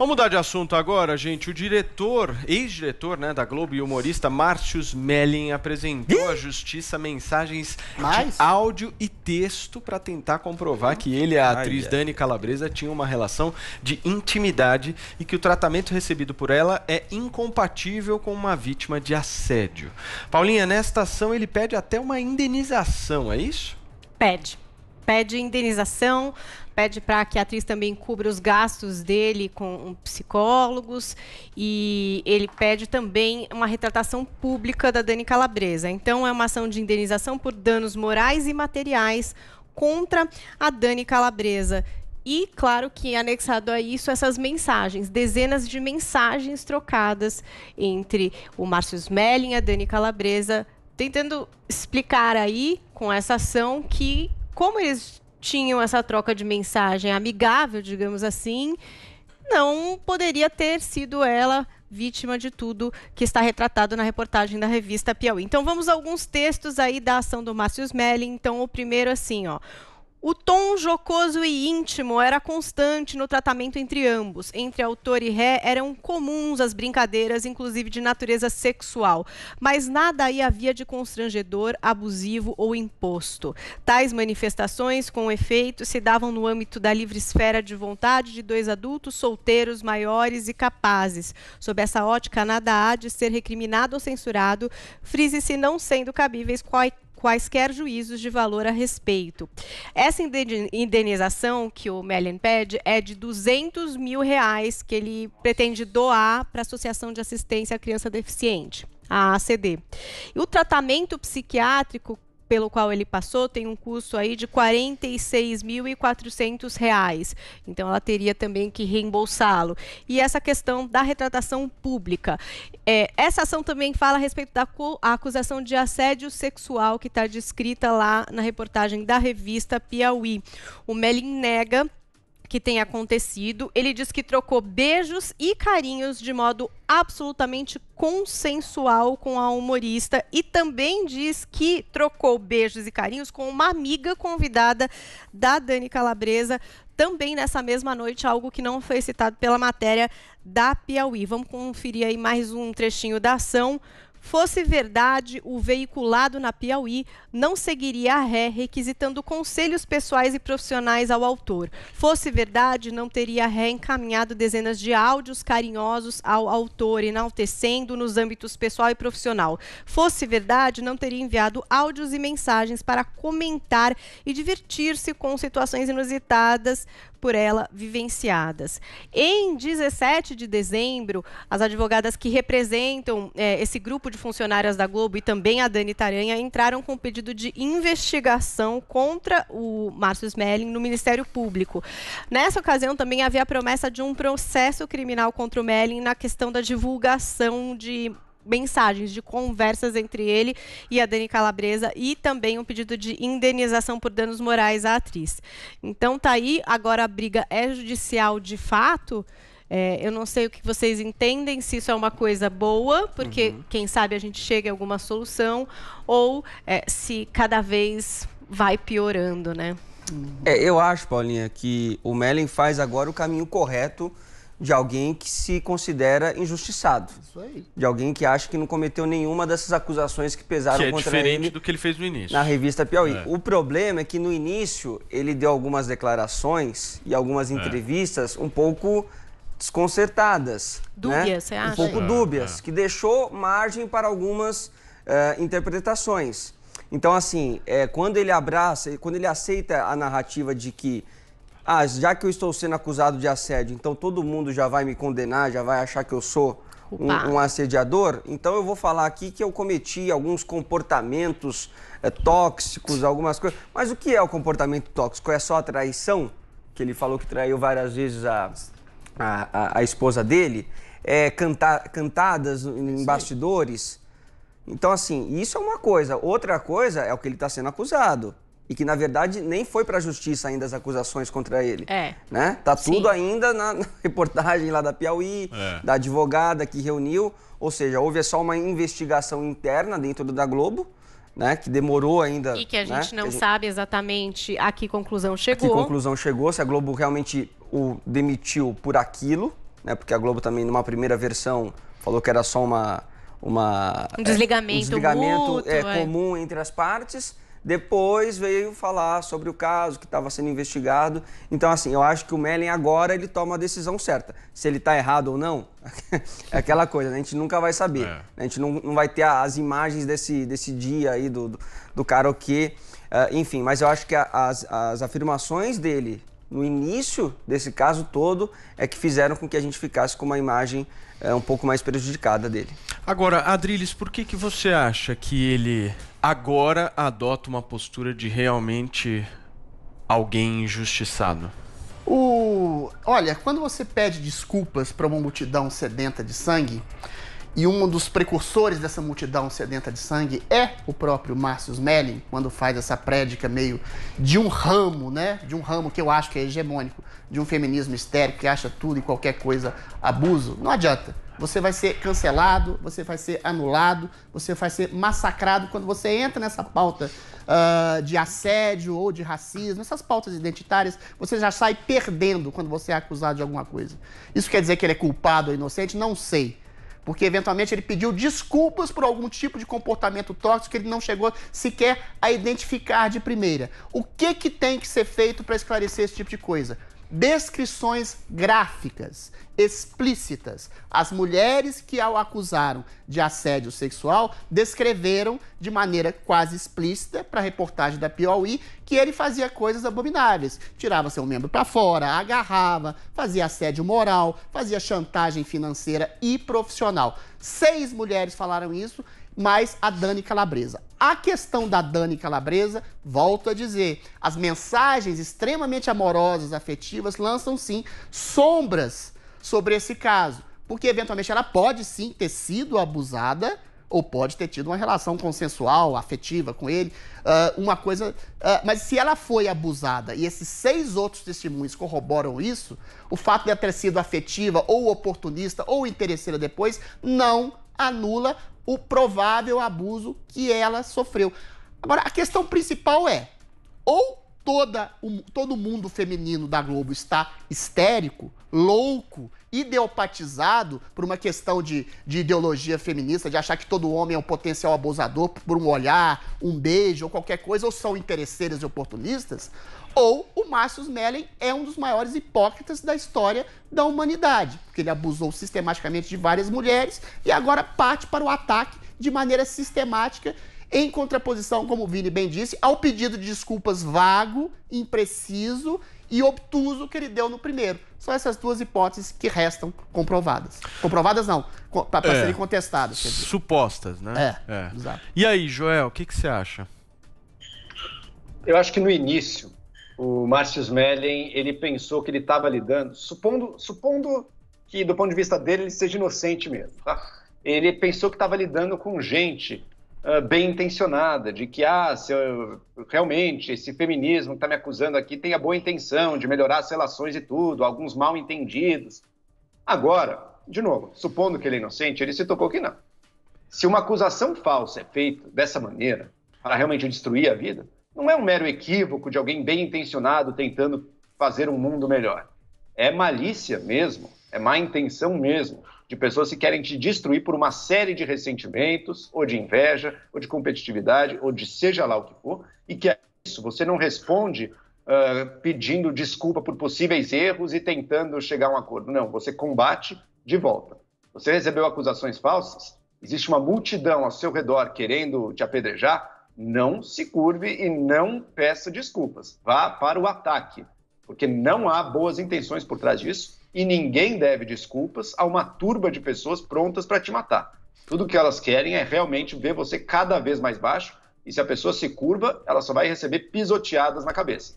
Vamos mudar de assunto agora, gente. O diretor, ex-diretor né, da Globo e humorista Márcio Mellin apresentou à justiça mensagens Mais? de áudio e texto para tentar comprovar que ele e a atriz Ai, Dani Calabresa tinham uma relação de intimidade e que o tratamento recebido por ela é incompatível com uma vítima de assédio. Paulinha, nesta ação ele pede até uma indenização, é isso? Pede pede indenização pede para que a atriz também cubra os gastos dele com psicólogos e ele pede também uma retratação pública da Dani Calabresa. Então é uma ação de indenização por danos morais e materiais contra a Dani Calabresa. E, claro, que anexado a isso, essas mensagens, dezenas de mensagens trocadas entre o Márcio Smelling e a Dani Calabresa, tentando explicar aí, com essa ação, que como eles tinham essa troca de mensagem amigável, digamos assim, não poderia ter sido ela vítima de tudo que está retratado na reportagem da revista Piauí. Então vamos a alguns textos aí da ação do Márcio Smelling. Então o primeiro assim, ó. O tom jocoso e íntimo era constante no tratamento entre ambos. Entre autor e ré eram comuns as brincadeiras, inclusive de natureza sexual, mas nada aí havia de constrangedor, abusivo ou imposto. Tais manifestações, com efeito, se davam no âmbito da livre esfera de vontade de dois adultos solteiros, maiores e capazes. Sob essa ótica, nada há de ser recriminado ou censurado, frise-se não sendo cabíveis quaisquer quaisquer juízos de valor a respeito. Essa indenização que o Melian pede é de 200 mil reais que ele pretende doar para a Associação de Assistência à Criança Deficiente a ACD. E o tratamento psiquiátrico pelo qual ele passou tem um custo aí de R$ 46.400. Então ela teria também que reembolsá-lo. E essa questão da retratação pública. É, essa ação também fala a respeito da acusação de assédio sexual que está descrita lá na reportagem da revista Piauí. O Melin nega que tem acontecido. Ele diz que trocou beijos e carinhos de modo absolutamente consensual com a humorista e também diz que trocou beijos e carinhos com uma amiga convidada da Dani Calabresa também nessa mesma noite, algo que não foi citado pela matéria da Piauí. Vamos conferir aí mais um trechinho da ação Fosse verdade o veiculado na Piauí, não seguiria a ré requisitando conselhos pessoais e profissionais ao autor. Fosse verdade, não teria ré encaminhado dezenas de áudios carinhosos ao autor, enaltecendo nos âmbitos pessoal e profissional. Fosse verdade, não teria enviado áudios e mensagens para comentar e divertir-se com situações inusitadas por ela vivenciadas. Em 17 de dezembro, as advogadas que representam é, esse grupo de funcionárias da Globo e também a Dani Taranha entraram com um pedido de investigação contra o Márcio Smelling no Ministério Público. Nessa ocasião, também havia a promessa de um processo criminal contra o Melling na questão da divulgação de mensagens de conversas entre ele e a Dani Calabresa e também um pedido de indenização por danos morais à atriz. Então tá aí, agora a briga é judicial de fato. É, eu não sei o que vocês entendem, se isso é uma coisa boa, porque uhum. quem sabe a gente chega a alguma solução, ou é, se cada vez vai piorando, né? É, eu acho, Paulinha, que o Mellen faz agora o caminho correto de alguém que se considera injustiçado. Isso aí. De alguém que acha que não cometeu nenhuma dessas acusações que pesaram que é contra ele. é diferente do que ele fez no início. Na revista Piauí. É. O problema é que no início ele deu algumas declarações e algumas é. entrevistas é. um pouco desconcertadas. Né? Dúbias, né? você acha? Um pouco é, dúbias, é. que deixou margem para algumas uh, interpretações. Então, assim, é, quando ele abraça, quando ele aceita a narrativa de que ah, já que eu estou sendo acusado de assédio, então todo mundo já vai me condenar, já vai achar que eu sou um, um, assediador, então eu vou falar aqui que eu cometi alguns comportamentos é, tóxicos, algumas coisas. Mas o que é o comportamento tóxico? É só a traição? Que ele falou que traiu várias vezes a, a, a, a esposa dele? É, canta, cantadas em Sim. bastidores? Então, assim, isso é uma coisa. Outra coisa é o que ele está sendo acusado e que na verdade nem foi para a justiça ainda as acusações contra ele. É. Né? Tá Sim. tudo ainda na, na, reportagem lá da Piauí, é. da advogada que reuniu, ou seja, houve só uma investigação interna dentro da Globo. Né, que demorou ainda. E que a né? gente né? não a gente... sabe exatamente a que conclusão chegou. A que conclusão chegou, se a Globo realmente o demitiu por aquilo, né, porque a Globo também, numa primeira versão, falou que era só uma. uma um é, desligamento, é, um desligamento mútuo, é, comum entre as partes. Depois veio falar sobre o caso que estava sendo investigado. Então, assim, eu acho que o Mellen agora ele toma a decisão certa. Se ele está errado ou não, é aquela coisa, né? a gente nunca vai saber. É. A gente não, não vai ter as imagens desse, desse dia aí do, do, do karaokê. Uh, enfim, mas eu acho que as, as afirmações dele no início desse caso todo é que fizeram com que a gente ficasse com uma imagem é, um pouco mais prejudicada dele. Agora, Adriles, por que, que você acha que ele agora adota uma postura de realmente alguém injustiçado? O... Olha, quando você pede desculpas para uma multidão sedenta de sangue, e um dos precursores dessa multidão sedenta de sangue é o próprio Márcio Smelling, quando faz essa prédica meio de um ramo, né? De um ramo que eu acho que é hegemônico, de um feminismo histérico que acha tudo e qualquer coisa abuso. Não adianta. Você vai ser cancelado, você vai ser anulado, você vai ser massacrado quando você entra nessa pauta uh, de assédio ou de racismo, essas pautas identitárias, você já sai perdendo quando você é acusado de alguma coisa. Isso quer dizer que ele é culpado ou inocente? Não sei porque eventualmente ele pediu desculpas por algum tipo de comportamento tóxico que ele não chegou sequer a identificar de primeira. O que, que tem que ser feito para esclarecer esse tipo de coisa? descrições gráficas, explícitas. As mulheres que ao acusaram de assédio sexual descreveram de maneira quase explícita para a reportagem da Piauí que ele fazia coisas abomináveis. Tirava seu membro para fora, agarrava, fazia assédio moral, fazia chantagem financeira e profissional. Seis mulheres falaram isso mais a Dani Calabresa. A questão da Dani Calabresa, volto a dizer, as mensagens extremamente amorosas, afetivas, lançam sim sombras sobre esse caso, porque eventualmente ela pode sim ter sido abusada ou pode ter tido uma relação consensual, afetiva com ele, uh, uma coisa. Uh, mas se ela foi abusada e esses seis outros testemunhos corroboram isso, o fato de ela ter sido afetiva ou oportunista ou interesseira depois não anula o provável abuso que ela sofreu. Agora, a questão principal é: ou toda, o, todo mundo feminino da Globo está histérico, louco, ideopatizado por uma questão de, de ideologia feminista, de achar que todo homem é um potencial abusador por um olhar, um beijo ou qualquer coisa, ou são interesseiras e oportunistas, ou o Márcio Mellen é um dos maiores hipócritas da história da humanidade, porque ele abusou sistematicamente de várias mulheres e agora parte para o ataque de maneira sistemática, em contraposição, como o Vini bem disse, ao pedido de desculpas vago, impreciso e obtuso que ele deu no primeiro. São essas duas hipóteses que restam comprovadas. Comprovadas não, para é, serem contestadas. Supostas, né? É, é. exato. E aí, Joel, o que, que você acha? Eu acho que no início, o Márcio Smelling, ele pensou que ele estava lidando, supondo, supondo que do ponto de vista dele ele seja inocente mesmo, tá? Ele pensou que estava lidando com gente ah, bem intencionada, de que ah, eu, realmente esse feminismo que está me acusando aqui tem a boa intenção de melhorar as relações e tudo, alguns mal entendidos. Agora, de novo, supondo que ele é inocente, ele se tocou que não. Se uma acusação falsa é feita dessa maneira, para realmente destruir a vida, não é um mero equívoco de alguém bem intencionado tentando fazer um mundo melhor. É malícia mesmo, é má intenção mesmo de pessoas que querem te destruir por uma série de ressentimentos, ou de inveja, ou de competitividade, ou de seja lá o que for, e que é isso, você não responde uh, pedindo desculpa por possíveis erros e tentando chegar a um acordo. Não, você combate de volta. Você recebeu acusações falsas? Existe uma multidão ao seu redor querendo te apedrejar? Não se curve e não peça desculpas. Vá para o ataque porque não há boas intenções por trás disso e ninguém deve desculpas a uma turba de pessoas prontas para te matar. Tudo que elas querem é realmente ver você cada vez mais baixo e se a pessoa se curva, ela só vai receber pisoteadas na cabeça.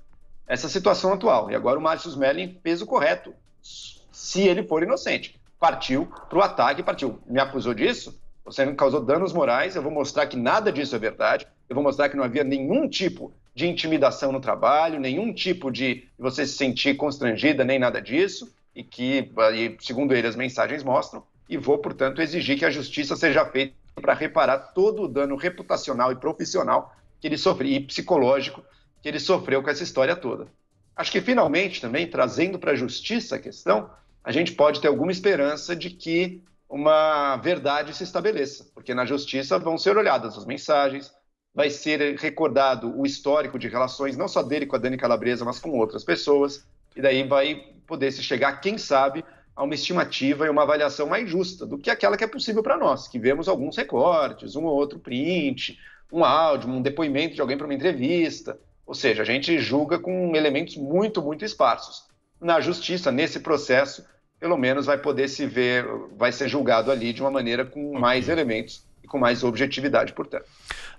Essa é a situação atual. E agora o Márcio Smelling fez o correto, se ele for inocente. Partiu para o ataque, partiu. Me acusou disso? Você me causou danos morais, eu vou mostrar que nada disso é verdade, eu vou mostrar que não havia nenhum tipo de intimidação no trabalho, nenhum tipo de você se sentir constrangida, nem nada disso, e que, segundo ele, as mensagens mostram, e vou, portanto, exigir que a justiça seja feita para reparar todo o dano reputacional e profissional que ele sofreu, e psicológico que ele sofreu com essa história toda. Acho que, finalmente, também, trazendo para a justiça a questão, a gente pode ter alguma esperança de que uma verdade se estabeleça, porque na justiça vão ser olhadas as mensagens, vai ser recordado o histórico de relações, não só dele com a Dani Calabresa, mas com outras pessoas, e daí vai poder se chegar, quem sabe, a uma estimativa e uma avaliação mais justa do que aquela que é possível para nós, que vemos alguns recortes, um ou outro print, um áudio, um depoimento de alguém para uma entrevista. Ou seja, a gente julga com elementos muito, muito esparsos. Na justiça, nesse processo, pelo menos vai poder se ver, vai ser julgado ali de uma maneira com mais elementos com mais objetividade, portanto.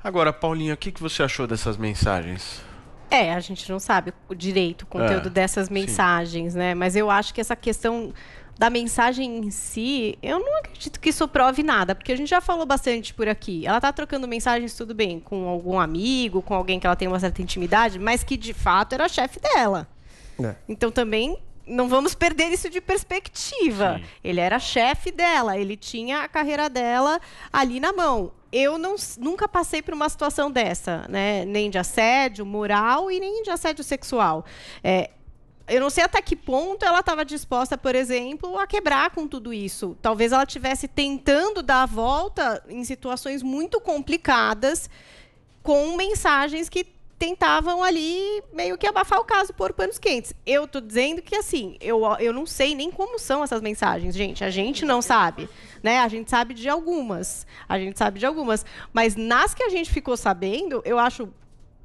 Agora, Paulinha, o que, que você achou dessas mensagens? É, a gente não sabe o direito o conteúdo é, dessas mensagens, sim. né? Mas eu acho que essa questão da mensagem em si, eu não acredito que isso prove nada, porque a gente já falou bastante por aqui. Ela está trocando mensagens, tudo bem, com algum amigo, com alguém que ela tem uma certa intimidade, mas que de fato era chefe dela. É. Então também não vamos perder isso de perspectiva. Sim. Ele era chefe dela, ele tinha a carreira dela ali na mão. Eu não, nunca passei por uma situação dessa, né? Nem de assédio moral e nem de assédio sexual. É, eu não sei até que ponto ela estava disposta, por exemplo, a quebrar com tudo isso. Talvez ela estivesse tentando dar a volta em situações muito complicadas com mensagens que tentavam ali meio que abafar o caso por panos quentes. Eu tô dizendo que assim, eu, eu não sei nem como são essas mensagens, gente. A gente não sabe, né? A gente sabe de algumas, a gente sabe de algumas, mas nas que a gente ficou sabendo, eu acho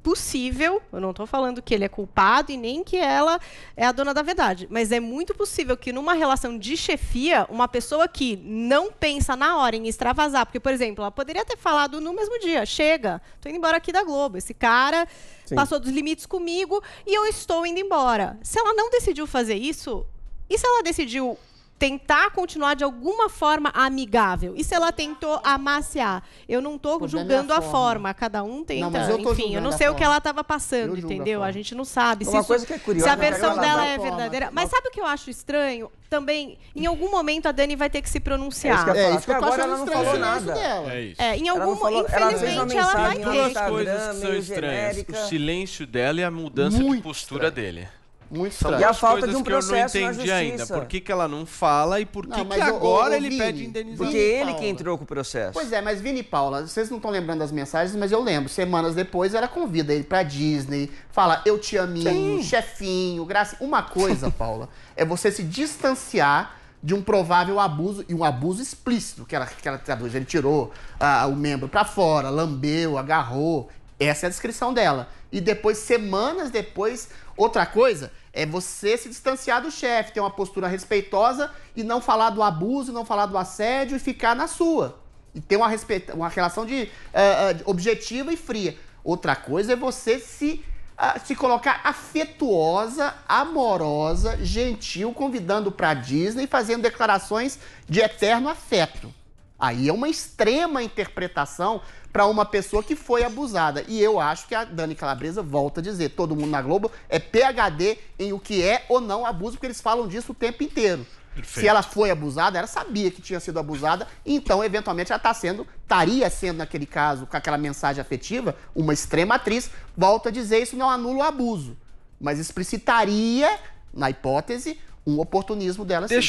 possível, eu não estou falando que ele é culpado e nem que ela é a dona da verdade, mas é muito possível que numa relação de chefia, uma pessoa que não pensa na hora em extravasar, porque, por exemplo, ela poderia ter falado no mesmo dia, chega, estou indo embora aqui da Globo, esse cara Sim. passou dos limites comigo e eu estou indo embora. Se ela não decidiu fazer isso, e se ela decidiu tentar continuar de alguma forma amigável. E se ela tentou amaciar? Eu não estou julgando a forma. forma. cada um tenta, eu enfim, eu não sei o que ela estava passando, entendeu? A, a, gente não sabe Uma se, coisa que é curiosa, se a versão dela é verdadeira. Mas sabe o que eu acho estranho? Também, em algum momento a Dani vai ter que se pronunciar. É, é isso que, eu é acho agora ela não falou nada. Dela. É isso. É, em algum momento, infelizmente, ela, ela vai ter. Duas coisas são estranhas. O silêncio dela e a mudança Muito de postura estranho. dele. Muito estranho. E a falta de um processo que eu não entendi ainda. Por que, que ela não fala e por que, não, que agora o, o, o ele Vini, pede indenização? Porque ele Paula. que entrou com o processo. Pois é, mas Vini Paula, vocês não estão lembrando das mensagens, mas eu lembro. Semanas depois ela convida ele pra Disney, fala eu te amo chefinho, graça. Uma coisa, Paula, é você se distanciar de um provável abuso, e um abuso explícito que ela, que ela traduz. Ele tirou ah, o membro para fora, lambeu, agarrou. Essa é a descrição dela e depois, semanas depois. Outra coisa é você se distanciar do chefe, ter uma postura respeitosa e não falar do abuso, não falar do assédio e ficar na sua. E ter uma, respeita, uma relação de uh, objetiva e fria. Outra coisa é você se, uh, se colocar afetuosa, amorosa, gentil, convidando para Disney, fazendo declarações de eterno afeto. Aí é uma extrema interpretação para uma pessoa que foi abusada. E eu acho que a Dani Calabresa volta a dizer: todo mundo na Globo é PHD em o que é ou não abuso, porque eles falam disso o tempo inteiro. Perfeito. Se ela foi abusada, ela sabia que tinha sido abusada, então, eventualmente, ela está sendo, estaria sendo, naquele caso, com aquela mensagem afetiva, uma extrema atriz. volta a dizer, isso não anula o abuso, mas explicitaria, na hipótese, um oportunismo dela. Deixa